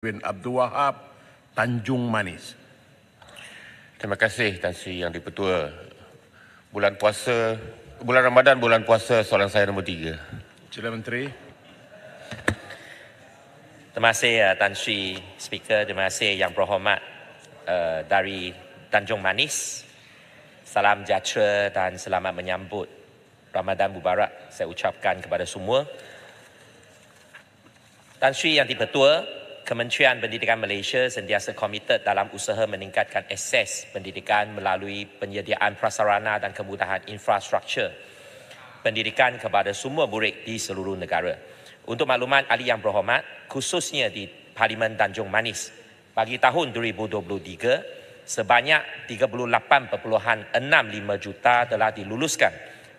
Win Abdul Wahab Tanjung Manis. Terima kasih Tan Sri Yang Dipertua. Bulan puasa, bulan Ramadan, bulan puasa soalan saya nombor tiga. Cik Menteri. Terima kasih uh, Tan Sri Speaker, terima kasih Yang Berhormat uh, dari Tanjung Manis. Salam sejahtera dan selamat menyambut Ramadan Mubarak saya ucapkan kepada semua. Tan Sri Yang Dipertua, Kementerian Pendidikan Malaysia sentiasa komited dalam usaha meningkatkan akses pendidikan melalui penyediaan prasarana dan kemudahan infrastruktur pendidikan kepada semua murid di seluruh negara. Untuk maklumat ahli yang berhormat, khususnya di Parlimen Tanjung Manis, bagi tahun 2023, sebanyak 38.65 juta telah diluluskan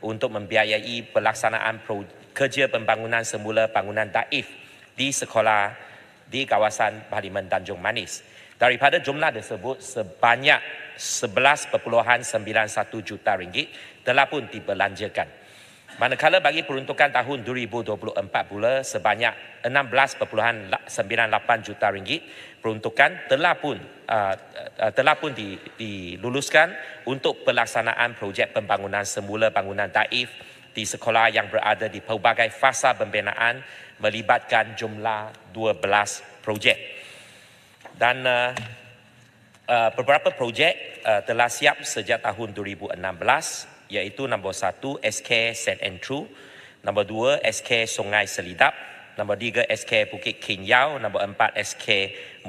untuk membiayai pelaksanaan kerja pembangunan semula bangunan daif di sekolah-sekolah di kawasan Parlimen Tanjung Manis. Daripada jumlah tersebut sebanyak 11.91 juta ringgit telah pun dibelanjakan. Manakala bagi peruntukan tahun 2024 pula sebanyak 16.98 juta ringgit peruntukan telah pun uh, uh, telah pun diluluskan untuk pelaksanaan projek pembangunan semula bangunan Taif di sekolah yang berada di pelbagai fasa pembinaan melibatkan jumlah 12 projek. Dan uh, uh, beberapa projek uh, telah siap sejak tahun 2016 iaitu nombor 1 SK and True, nombor 2 SK Sungai Selidap, nombor 3 SK Bukit Kinyau, nombor 4 SK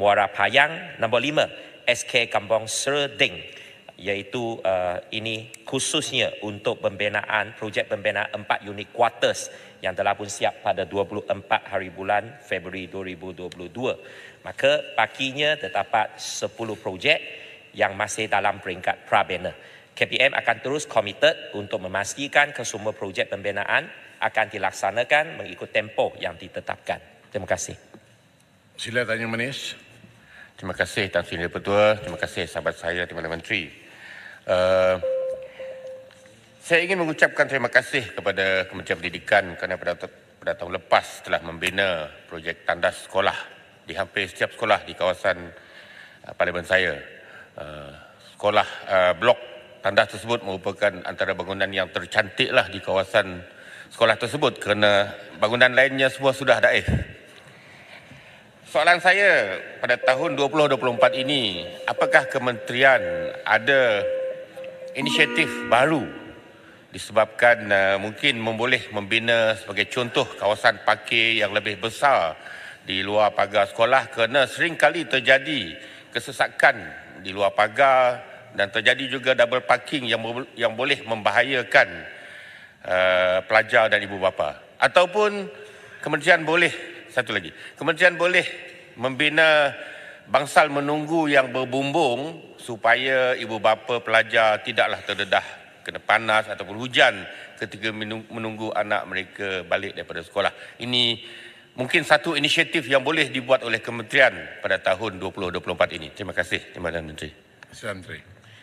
Muara Payang, nombor 5 SK Kampung Serding iaitu uh, ini khususnya untuk pembinaan projek pembinaan empat unit quarters yang telah pun siap pada 24 hari bulan Februari 2022. Maka pakinya terdapat 10 projek yang masih dalam peringkat pra prabina. KPM akan terus komited untuk memastikan kesemua projek pembinaan akan dilaksanakan mengikut tempoh yang ditetapkan. Terima kasih. Sila tanya manis. Terima kasih Tan Sri Pertua, terima kasih sahabat saya Timbalan Menteri. Uh, saya ingin mengucapkan terima kasih kepada Kementerian Pendidikan kerana pada, pada tahun lepas telah membina projek tandas sekolah di hampir setiap sekolah di kawasan uh, parlimen saya. Uh, sekolah uh, blok tandas tersebut merupakan antara bangunan yang tercantiklah di kawasan sekolah tersebut kerana bangunan lainnya semua sudah daif. Uh, Soalan saya pada tahun 2024 ini, apakah kementerian ada inisiatif baru disebabkan uh, mungkin memboleh membina sebagai contoh kawasan parkir yang lebih besar di luar pagar sekolah kerana sering kali terjadi kesesakan di luar pagar dan terjadi juga double parking yang yang boleh membahayakan uh, pelajar dan ibu bapa ataupun kementerian boleh satu lagi. Kementerian boleh membina bangsal menunggu yang berbumbung supaya ibu bapa pelajar tidaklah terdedah kena panas ataupun hujan ketika menunggu anak mereka balik daripada sekolah. Ini mungkin satu inisiatif yang boleh dibuat oleh kementerian pada tahun 2024 ini. Terima kasih, Terima kasih, Menteri. Terima kasih, Menteri.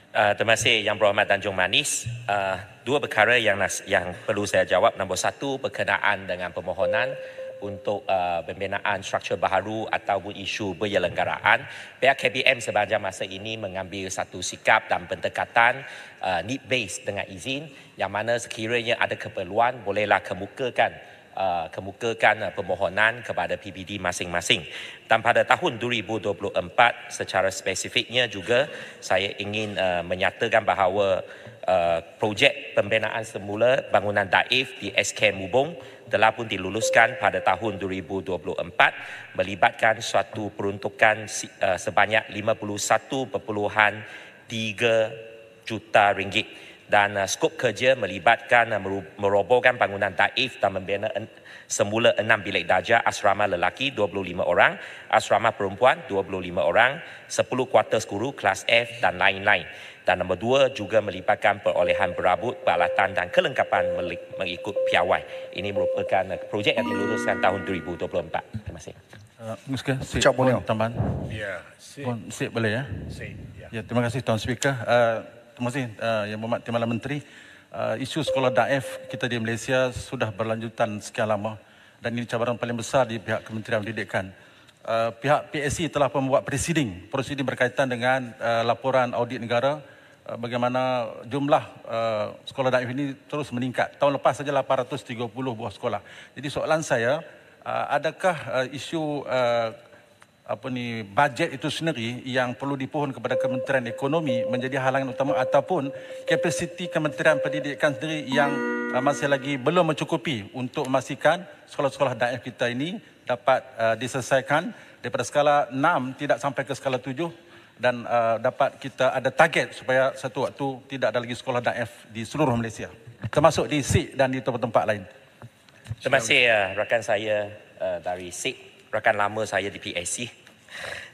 Uh, terima kasih Yang Berhormat Tanjung Manis. Uh, dua perkara yang, yang perlu saya jawab. Nombor satu, berkenaan dengan permohonan untuk uh, pembinaan struktur baharu ataupun isu penyelenggaraan. Pihak KBM sepanjang masa ini mengambil satu sikap dan pendekatan uh, need based dengan izin yang mana sekiranya ada keperluan bolehlah kemukakan Uh, kemukakan uh, permohonan kepada PBD masing-masing. Dan pada tahun 2024 secara spesifiknya juga saya ingin uh, menyatakan bahawa Uh, projek pembinaan semula bangunan daif di SK Mubong telah pun diluluskan pada tahun 2024 melibatkan suatu peruntukan uh, sebanyak 51.3 juta ringgit dan uh, skop kerja melibatkan uh, merobohkan bangunan taif dan membina en, semula enam bilik darjah asrama lelaki 25 orang, asrama perempuan 25 orang, 10 kuartus guru kelas F dan lain-lain. Dan nombor dua juga melibatkan perolehan berabut, peralatan dan kelengkapan melik, mengikut piawai. Ini merupakan uh, projek yang diluluskan tahun 2024. Terima kasih. Uh, Muska, Sik, Cik, tambahan. Ya, siap boleh ya? Sik, ya. ya. Terima kasih Tuan Speaker. Uh, Muzin, uh, eh, Yang Berhormat Timbalan Menteri. Eh, isu sekolah daif kita di Malaysia sudah berlanjutan sekian lama dan ini cabaran paling besar di pihak Kementerian Pendidikan. Eh, pihak PSC telah membuat proceeding, prosiding berkaitan dengan laporan audit negara bagaimana jumlah sekolah daif ini terus meningkat. Tahun lepas saja 830 buah sekolah. Jadi soalan saya, adakah isu apa ni budget itu sendiri yang perlu dipohon kepada Kementerian Ekonomi menjadi halangan utama ataupun kapasiti Kementerian Pendidikan sendiri yang uh, masih lagi belum mencukupi untuk memastikan sekolah-sekolah daerah kita ini dapat uh, diselesaikan daripada skala 6 tidak sampai ke skala 7 dan uh, dapat kita ada target supaya satu waktu tidak ada lagi sekolah daif di seluruh Malaysia termasuk di SIG dan di tempat-tempat lain. Terima kasih uh, rakan saya uh, dari SIG, rakan lama saya di PSC. Uh,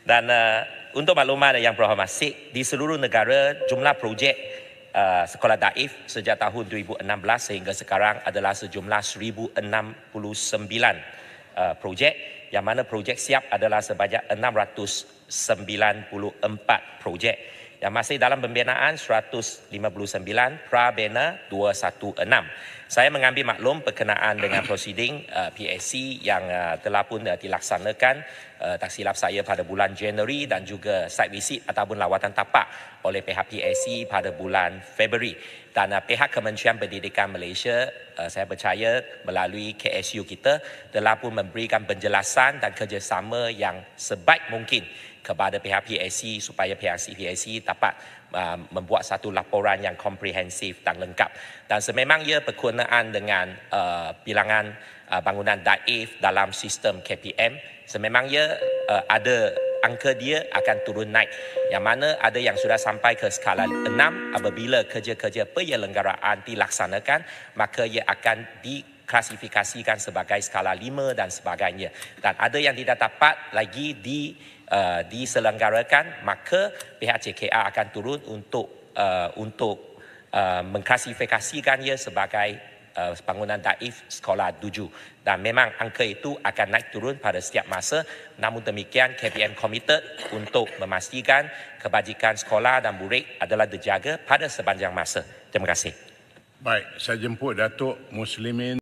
dan uh, untuk maklumat yang masih di seluruh negara jumlah projek uh, sekolah daif sejak tahun 2016 sehingga sekarang adalah sejumlah 1,069 uh, eh, projek yang mana projek siap adalah sebanyak 694 projek yang masih dalam pembinaan 159 pra 216. Saya mengambil maklum berkenaan dengan prosiding uh, PSC yang uh, telah pun uh, dilaksanakan uh, tak silap saya pada bulan Januari dan juga site visit ataupun lawatan tapak oleh pihak PSC pada bulan Februari. Dan uh, pihak Kementerian Pendidikan Malaysia uh, saya percaya melalui KSU kita telah pun memberikan penjelasan dan kerjasama yang sebaik mungkin kepada pihak PAC supaya pihak PAC dapat uh, membuat satu laporan yang komprehensif dan lengkap dan sememang ia berkenaan dengan uh, bilangan uh, bangunan daif dalam sistem KPM sememang ia uh, ada angka dia akan turun naik yang mana ada yang sudah sampai ke skala 6 apabila kerja-kerja penyelenggaraan dilaksanakan maka ia akan di diklasifikasikan sebagai skala 5 dan sebagainya dan ada yang tidak dapat lagi di uh, diselenggarakan maka pihak CKA akan turun untuk uh, untuk uh, mengklasifikasikannya sebagai uh, bangunan daif skala 7 dan memang angka itu akan naik turun pada setiap masa namun demikian KPM committed untuk memastikan kebajikan sekolah dan murid adalah dijaga pada sepanjang masa terima kasih Baik, saya jemput Datuk Muslimin.